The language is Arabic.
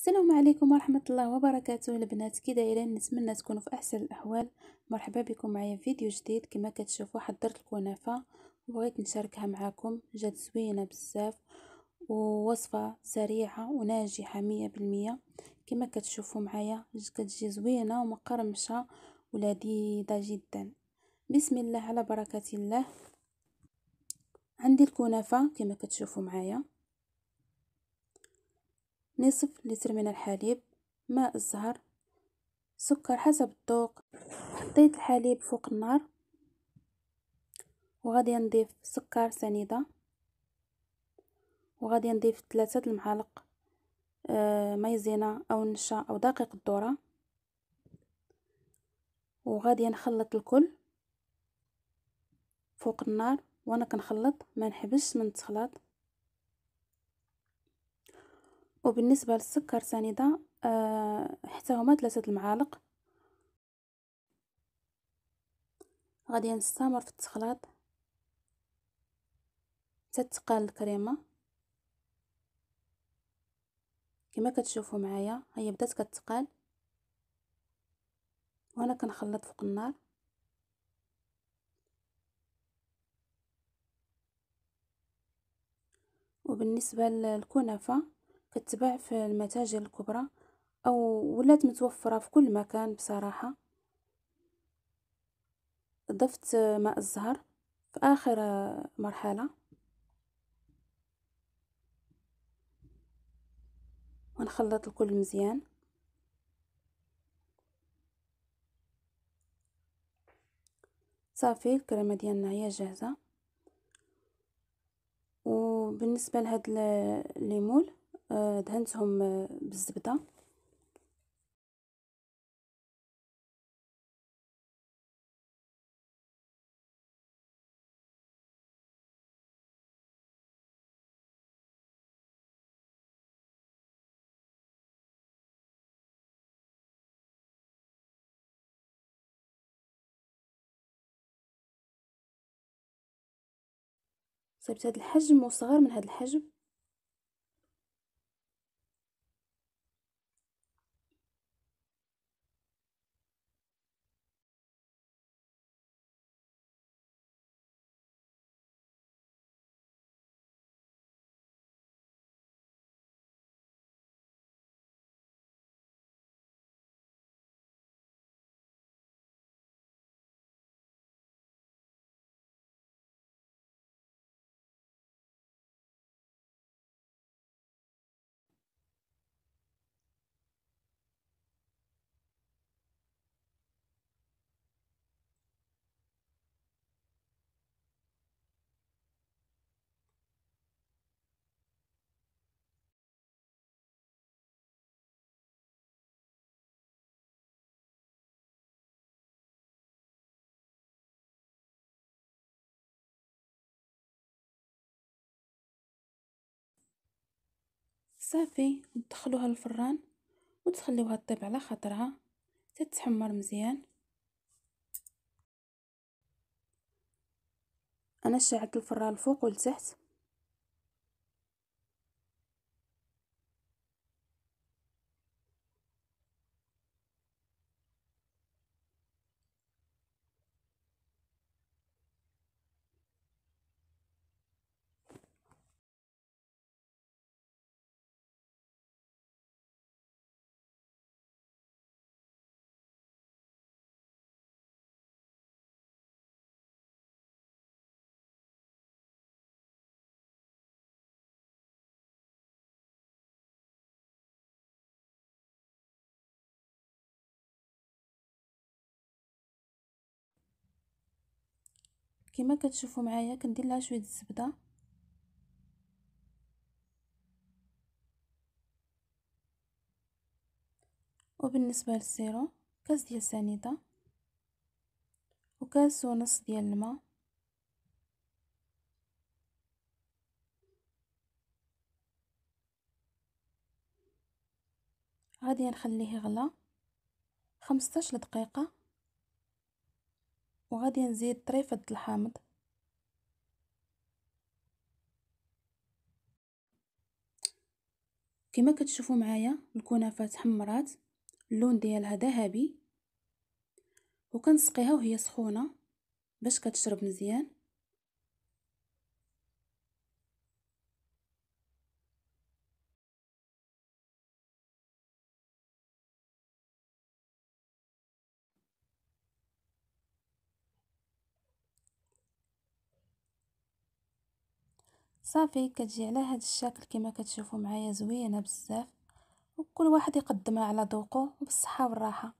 السلام عليكم ورحمة الله وبركاته البنات كي دايرين نتمنى تكونوا في أحسن الأحوال مرحبا بكم معايا في فيديو جديد كما كتشوفوا حضرت الكنافة وبغيت نشاركها معاكم جات زوينة بزاف ووصفة سريعة وناجحة مية بالمية كما كتشوفوا معايا كتجي زوينة ومقرمشة ولذيذة جدا بسم الله على بركة الله عندي الكنافة كما كتشوفوا معايا نصف لتر من الحليب ماء الزهر سكر حسب الذوق حطيت الحليب فوق النار وغادي نضيف سكر سنيده وغادي نضيف ثلاثة المعالق آه، مايزينا او نشا او دقيق الذره وغادي نخلط الكل فوق النار وانا كنخلط ما نحبش من التخلاط وبالنسبه للسكر سنيده آه حتى هما ثلاثه المعالق غادي نستمر في التخليط حتى تتقال الكريمه كما كتشوفوا معايا هي بدات كتقال وانا كنخلط فوق النار وبالنسبه للكنافه كتباع في المتاجر الكبرى او ولات متوفره في كل مكان بصراحه ضفت ماء الزهر في اخر مرحله ونخلط الكل مزيان صافي الكريمه ديالنا هي جاهزه وبالنسبه لهاد الليمول آه، دهنتهم آه، بالزبدة صيبت هاد الحجم وصغر من هاد الحجم صافي ندخلوها للفران وتخليوها طيب على خاطرها تتحمر مزيان انا شعلت الفران الفوق والتحت كما كتشوفوا معايا كندير لها شويه الزبده وبالنسبه للسيرو كاس ديال سنيده وكاس ونص ديال الماء غادي نخليه يغلى 15 دقيقه وغادي نزيد طريفة الحامض كما كتشوفوا معايا الكنافه تحمرات اللون ديالها ذهبي وكنسقيها وهي سخونه باش كتشرب مزيان صافي كتجي على هذا الشكل كما كتشوفوا معايا زوينه بزاف وكل واحد يقدمها على ذوقه وبالصحه والراحه